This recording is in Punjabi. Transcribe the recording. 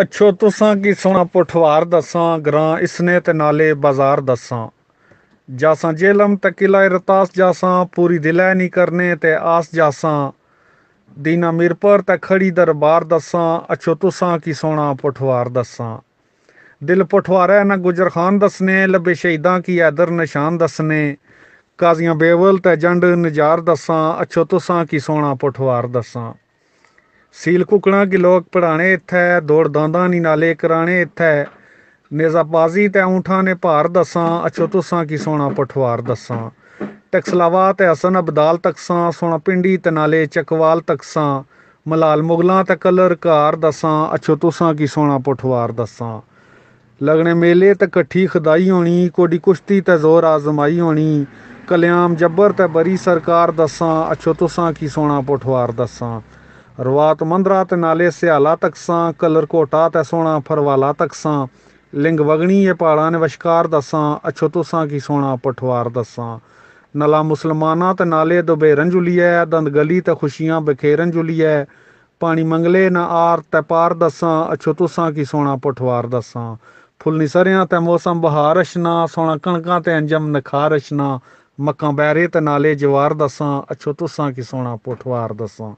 ਅਛੋ ਤੁਸਾਂ ਕੀ ਸੋਣਾ ਪਠਵਾਰ ਦਸਾਂ ਗਰਾਂ ਇਸਨੇ ਤੇ ਨਾਲੇ ਬਾਜ਼ਾਰ ਦਸਾਂ ਜਾਸਾਂ ਜੇਲਮ ਤਕਿਲਾ ਰਤਾਸ ਜਾਸਾਂ ਪੂਰੀ ਦਿਲੈ ਨਹੀਂ ਕਰਨੇ ਤੇ ਆਸ ਜਾਸਾਂ ਦੀਨਾ ਮਿਰਪਰ ਤੇ ਖੜੀ ਦਰਬਾਰ ਦਸਾਂ ਅਛੋ ਤੁਸਾਂ ਕੀ ਸੋਣਾ ਪਠਵਾਰ ਦਸਾਂ ਦਿਲ ਪੁਠਵਾਰਾ ਨਾ ਗੁਜਰ ਖਾਨ ਦਸਨੇ ਲੱਭੇ ਸ਼ਹੀਦਾਂ ਕੀ ਆਦਰ ਨਿਸ਼ਾਨ ਦਸਨੇ ਕਾਜ਼ੀਆਂ ਬੇਵਲ ਤੇ ਜੰਡ ਨਜ਼ਾਰ ਦਸਾਂ ਅਛੋ ਤੁਸਾਂ ਕੀ ਸੋਣਾ ਪਠਵਾਰ ਦਸਾਂ ਸੀਲ ਕੁਕਣਾ ਲੋਕ ਪੜਾਣੇ ਇੱਥੇ ఇత్థై దోడదాందా నీ ਨਾਲੇ ਕਰਾਣੇ ਇੱਥੇ ਨਿਜ਼ਾਬਾਜ਼ੀ ਤੇ ਊਂਠਾਂ ਨੇ ਭਾਰ ਦਸਾਂ ਅਛੋ ਤੁਸਾਂ ਕੀ ਸੋਣਾ ਪਠਵਾਰ ਦਸਾਂ ਟਕਸਲਾਵਾ ਤੇ ਹਸਨ ਅਬਦਾਲ ਤਕਸਾਂ ਸੋਣਾ ਪਿੰਡੀ ਤੇ ਨਾਲੇ ਚਕਵਾਲ ਤਕਸਾਂ ਮਲਾਲ ਮੁਗਲਾਂ ਤੇ ਕਲਰ ਘਾਰ ਦਸਾਂ ਅਛੋ ਤੁਸਾਂ ਕੀ ਸੋਣਾ ਪਠਵਾਰ ਦਸਾਂ ਲਗਣੇ ਮੇਲੇ ਤੇ ਇਕੱਠੀ ਖਦਾਈ ਹੋਣੀ ਕੋਡੀ ਕੁਸ਼ਤੀ ਤੇ ਜ਼ੋਰ ਆਜ਼ਮਾਈ ਹੋਣੀ ਕਲਿਆਮ ਜੱਬਰ ਤੇ ਬਰੀ ਸਰਕਾਰ ਦਸਾਂ ਅਛੋ ਤੁਸਾਂ ਕੀ ਸੋਣਾ ਪਠਵਾਰ ਦਸਾਂ ਮੰਦਰਾ ਤੇ ਨਾਲੇ ਸਿਆਲਾ ਤੱਕ ਸਾਂ ਕਲਰ ਕੋਟਾ ਤੇ ਸੋਨਾ ਫਰਵਾਲਾ ਤੱਕ ਸਾਂ ਲਿੰਗ ਵਗਣੀ ਇਹ ਪਹਾੜਾਂ ਨੇ ਵਿਸ਼ਕਾਰ ਦਸਾਂ ਅਛੋ ਤੁਸਾਂ ਕੀ ਸੋਣਾ ਪਠਵਾਰ ਦਸਾਂ ਨਲਾ ਮੁਸਲਮਾਨਾ ਤੇ ਨਾਲੇ ਰੰਜੁਲੀ ਜੁਲੀਐ ਦੰਦ ਗਲੀ ਤੇ ਖੁਸ਼ੀਆਂ ਬਖੇਰਨ ਜੁਲੀਐ ਪਾਣੀ ਮੰਗਲੇ ਨਾ ਆਰ ਤੇ ਪਾਰ ਦਸਾਂ ਅਛੋ ਤੁਸਾਂ ਕੀ ਸੋਣਾ ਪਠਵਾਰ ਦਸਾਂ ਨਹੀਂ ਸਰਿਆਂ ਤੇ ਮੌਸਮ ਬਹਾਰਸ਼ ਨਾ ਸੋਣਾ ਕਣਕਾਂ ਤੇ ਅੰਜਮ ਨਖਾਰਸ਼ ਨਾ ਮੱਕਾਂ ਬੈਰੇ ਤੇ ਨਾਲੇ ਜਵਾਰ ਦਸਾਂ ਅਛੋ ਤੁਸਾਂ ਕੀ ਸੋਣਾ ਪਠਵਾਰ ਦਸਾਂ